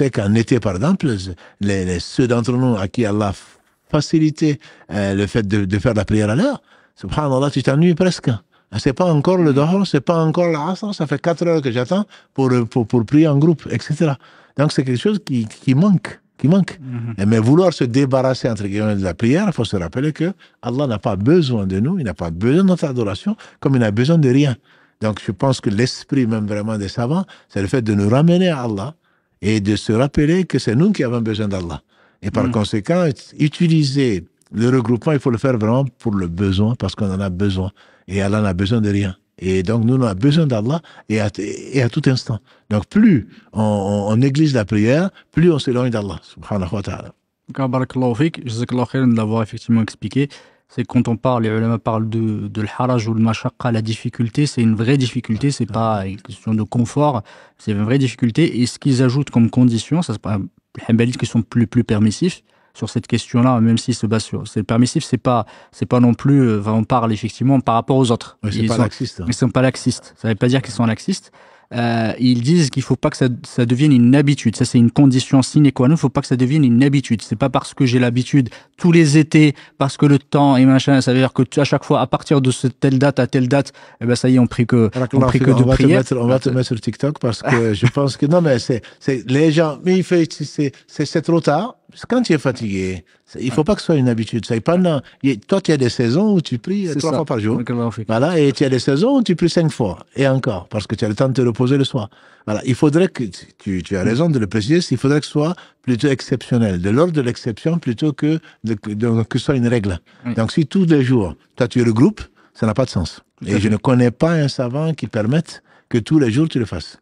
c'est qu'en été, par exemple, les, ceux d'entre nous à qui Allah facilité euh, le fait de, faire la prière à l'heure, subhanallah, tu t'ennuies presque. C'est pas encore le dehors, c'est pas encore l'asr, ça fait quatre heures que j'attends pour, pour, prier en groupe, etc. Donc c'est quelque chose qui, qui manque qui manque. Mhm. Mais vouloir se débarrasser, entre guillemets, de la prière, il faut se rappeler que Allah n'a pas besoin de nous, il n'a pas besoin de notre adoration, comme il n'a besoin de rien. Donc, je pense que l'esprit même vraiment des savants, c'est le fait de nous ramener à Allah, et de se rappeler que c'est nous qui avons besoin d'Allah. Et par mm. conséquent, utiliser le regroupement, il faut le faire vraiment pour le besoin, parce qu'on en a besoin. Et Allah n'a besoin de rien. Et donc, nous, on a besoin d'Allah et à, et à tout instant. Donc, plus on, néglige la prière, plus on s'éloigne d'Allah, subhanahu wa ta'ala. de l'avoir effectivement expliqué c'est quand on parle, les ulama parlent de, de l'haraj ou le mashaqqa, la difficulté, c'est une vraie difficulté, c'est pas une question de confort, c'est une vraie difficulté. Et ce qu'ils ajoutent comme condition, ça, les Hanbalites qui sont plus, plus permissifs, sur cette question-là, même s'ils se basent sur. C'est permissif, c'est pas, c'est pas non plus. Euh, on parle effectivement par rapport aux autres. mais ils, pas sont, hein. sont pas laxistes. Ça veut pas dire qu'ils sont laxistes euh, ils disent qu'il faut pas que ça, ça, devienne une habitude. Ça, c'est une condition sine qua non. Il faut pas que ça devienne une habitude. C'est pas parce que j'ai l'habitude tous les étés, parce que le temps et machin, ça veut dire que tu, à chaque fois, à partir de telle date à telle date, eh ben, ça y est, on prie que, on prie que de va mettre, on va te euh, mettre sur TikTok parce que je pense que, non, mais c'est, les gens, mais il fait, c'est, c'est trop tard quand tu es fatigué, il faut pas que ce soit une habitude. toi, tu as des saisons où tu pries trois fois par jour. Voilà, et tu as des saisons où tu pries cinq fois et encore, parce que tu as le temps de te reposer le soir. Voilà, il faudrait que tu, as raison de le préciser. Il faudrait que ce soit plutôt exceptionnel, de l'ordre de l'exception plutôt que de, que ce soit une règle. Donc, si tous les jours, toi, tu regroupes, ça n'a pas de sens. et je ne connais pas un savant qui permette que tous les jours tu le fasses.